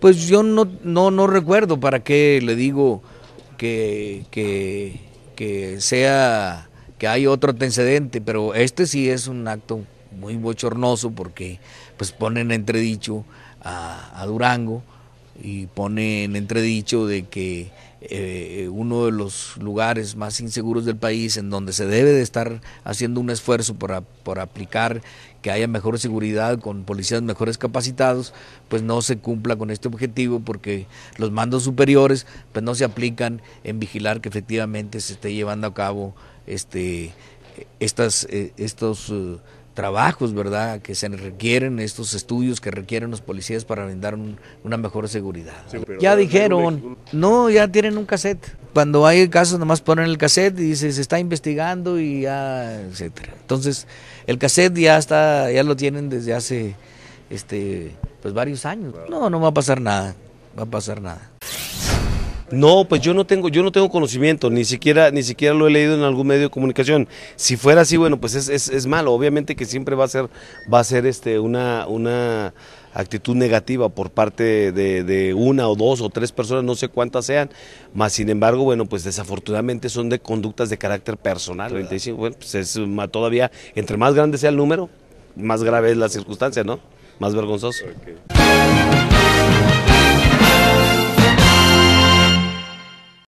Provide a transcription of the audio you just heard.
Pues yo no, recuerdo para qué le digo que, que, sea que hay otro antecedente, pero este sí es un acto muy bochornoso porque pues ponen entredicho a Durango, y pone en entredicho de que eh, uno de los lugares más inseguros del país en donde se debe de estar haciendo un esfuerzo por, aplicar que haya mejor seguridad con policías mejores capacitados, pues no se cumpla con este objetivo porque los mandos superiores pues no se aplican en vigilar que efectivamente se esté llevando a cabo este estas eh, estos eh, trabajos, ¿verdad?, que se requieren, estos estudios que requieren los policías para brindar una mejor seguridad. ya dijeron, no, ya tienen un cassette. Cuando hay casos, nomás ponen el cassette y dice, se está investigando y ya, etcétera. Entonces, el cassette ya está, ya lo tienen desde hace, este, pues varios años. No, no va a pasar nada, va a pasar nada. No, pues yo no tengo, yo no tengo conocimiento, ni siquiera, ni siquiera lo he leído en algún medio de comunicación. Si fuera así, bueno, pues es, es, es malo. Obviamente que siempre va a ser, va a ser este una, una actitud negativa por parte de, una o dos o tres personas, no sé cuántas sean, Mas sin embargo, bueno, pues desafortunadamente son de conductas de carácter personal. 35, bueno, pues es todavía, entre más grande sea el número, más grave es la circunstancia, ¿no? Más vergonzoso.